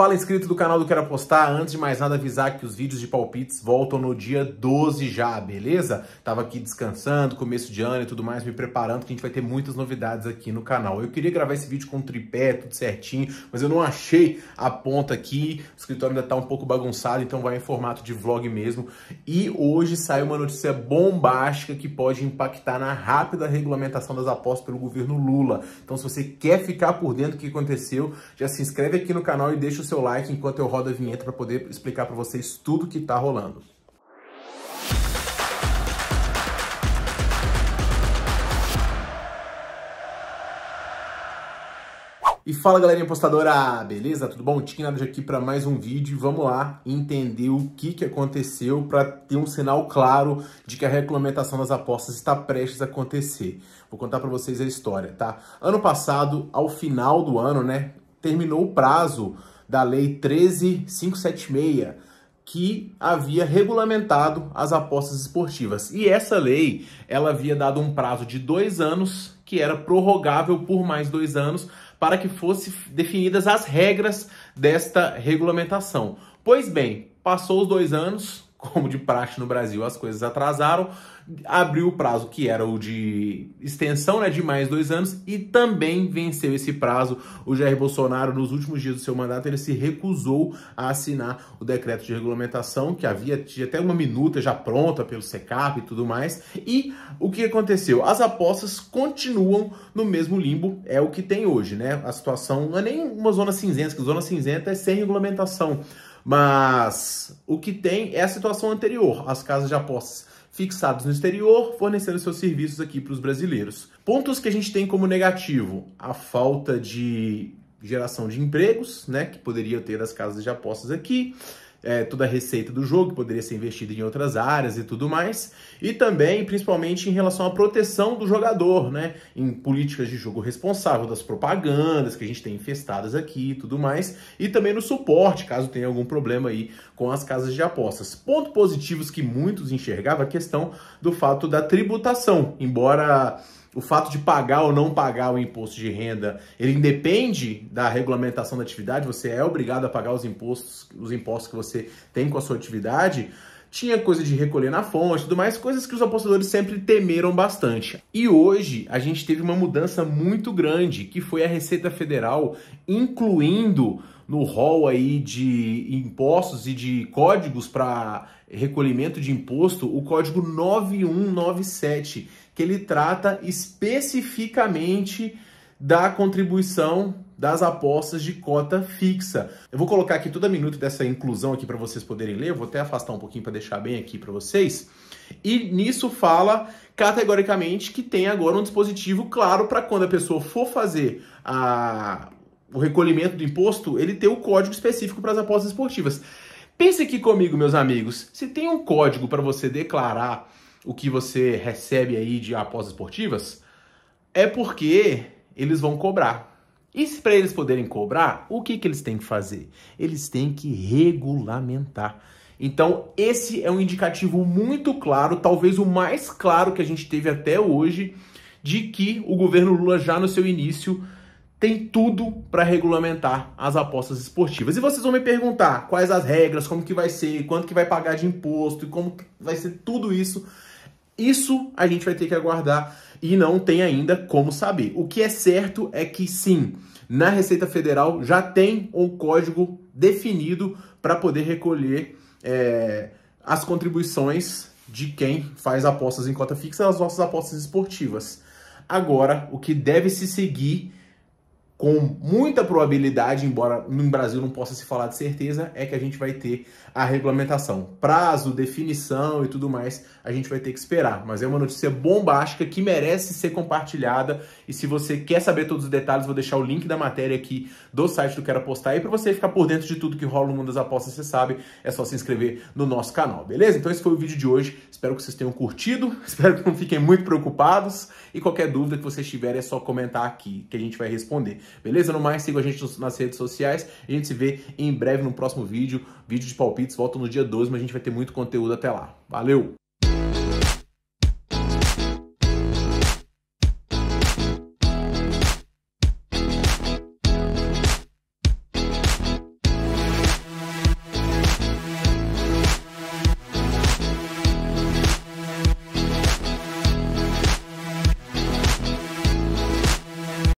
Fala inscrito do canal do Quero Apostar, antes de mais nada avisar que os vídeos de palpites voltam no dia 12 já, beleza? Tava aqui descansando, começo de ano e tudo mais, me preparando que a gente vai ter muitas novidades aqui no canal. Eu queria gravar esse vídeo com um tripé, tudo certinho, mas eu não achei a ponta aqui, o escritório ainda tá um pouco bagunçado, então vai em formato de vlog mesmo. E hoje saiu uma notícia bombástica que pode impactar na rápida regulamentação das apostas pelo governo Lula. Então se você quer ficar por dentro do que aconteceu, já se inscreve aqui no canal e deixa o seu like enquanto eu rodo a vinheta para poder explicar para vocês tudo que está rolando. E fala galerinha postadora, beleza? Tudo bom? Tinha nada aqui para mais um vídeo. Vamos lá entender o que, que aconteceu para ter um sinal claro de que a regulamentação das apostas está prestes a acontecer. Vou contar para vocês a história, tá? Ano passado, ao final do ano, né, terminou o prazo da Lei 13576, que havia regulamentado as apostas esportivas. E essa lei, ela havia dado um prazo de dois anos, que era prorrogável por mais dois anos, para que fossem definidas as regras desta regulamentação. Pois bem, passou os dois anos, como de praxe no Brasil, as coisas atrasaram, abriu o prazo que era o de extensão né, de mais dois anos e também venceu esse prazo. O Jair Bolsonaro, nos últimos dias do seu mandato, ele se recusou a assinar o decreto de regulamentação, que havia até uma minuta já pronta pelo SECAP e tudo mais. E o que aconteceu? As apostas continuam no mesmo limbo, é o que tem hoje, né? A situação não é nem uma zona cinzenta, que zona cinzenta é sem regulamentação. Mas o que tem é a situação anterior, as casas de apostas fixadas no exterior, fornecendo seus serviços aqui para os brasileiros. Pontos que a gente tem como negativo, a falta de geração de empregos, né, que poderia ter das casas de apostas aqui, é, toda a receita do jogo, que poderia ser investida em outras áreas e tudo mais, e também, principalmente, em relação à proteção do jogador, né? Em políticas de jogo responsável, das propagandas que a gente tem infestadas aqui e tudo mais, e também no suporte, caso tenha algum problema aí com as casas de apostas. Ponto positivos que muitos enxergavam a questão do fato da tributação, embora o fato de pagar ou não pagar o imposto de renda, ele independe da regulamentação da atividade, você é obrigado a pagar os impostos, os impostos que você tem com a sua atividade. Tinha coisa de recolher na fonte, tudo mais, coisas que os apostadores sempre temeram bastante. E hoje a gente teve uma mudança muito grande, que foi a Receita Federal incluindo no rol aí de impostos e de códigos para recolhimento de imposto, o código 9197, que ele trata especificamente da contribuição das apostas de cota fixa. Eu vou colocar aqui toda minuto dessa inclusão aqui para vocês poderem ler, eu vou até afastar um pouquinho para deixar bem aqui para vocês. E nisso fala categoricamente que tem agora um dispositivo claro para quando a pessoa for fazer a o recolhimento do imposto, ele tem um código específico para as apostas esportivas. Pense aqui comigo, meus amigos, se tem um código para você declarar o que você recebe aí de apostas esportivas, é porque eles vão cobrar. E para eles poderem cobrar, o que, que eles têm que fazer? Eles têm que regulamentar. Então, esse é um indicativo muito claro, talvez o mais claro que a gente teve até hoje, de que o governo Lula já no seu início tem tudo para regulamentar as apostas esportivas. E vocês vão me perguntar quais as regras, como que vai ser, quanto que vai pagar de imposto e como vai ser tudo isso. Isso a gente vai ter que aguardar e não tem ainda como saber. O que é certo é que sim, na Receita Federal já tem o código definido para poder recolher é, as contribuições de quem faz apostas em cota fixa nas nossas apostas esportivas. Agora, o que deve se seguir com muita probabilidade, embora no Brasil não possa se falar de certeza, é que a gente vai ter a regulamentação. Prazo, definição e tudo mais, a gente vai ter que esperar. Mas é uma notícia bombástica que merece ser compartilhada. E se você quer saber todos os detalhes, vou deixar o link da matéria aqui do site do Quero Apostar. E para você ficar por dentro de tudo que rola no mundo das apostas, você sabe, é só se inscrever no nosso canal, beleza? Então esse foi o vídeo de hoje. Espero que vocês tenham curtido, espero que não fiquem muito preocupados. E qualquer dúvida que vocês tiverem é só comentar aqui que a gente vai responder. Beleza? No mais, siga a gente nas redes sociais. A gente se vê em breve no próximo vídeo. Vídeo de palpites volta no dia 12, mas a gente vai ter muito conteúdo até lá. Valeu!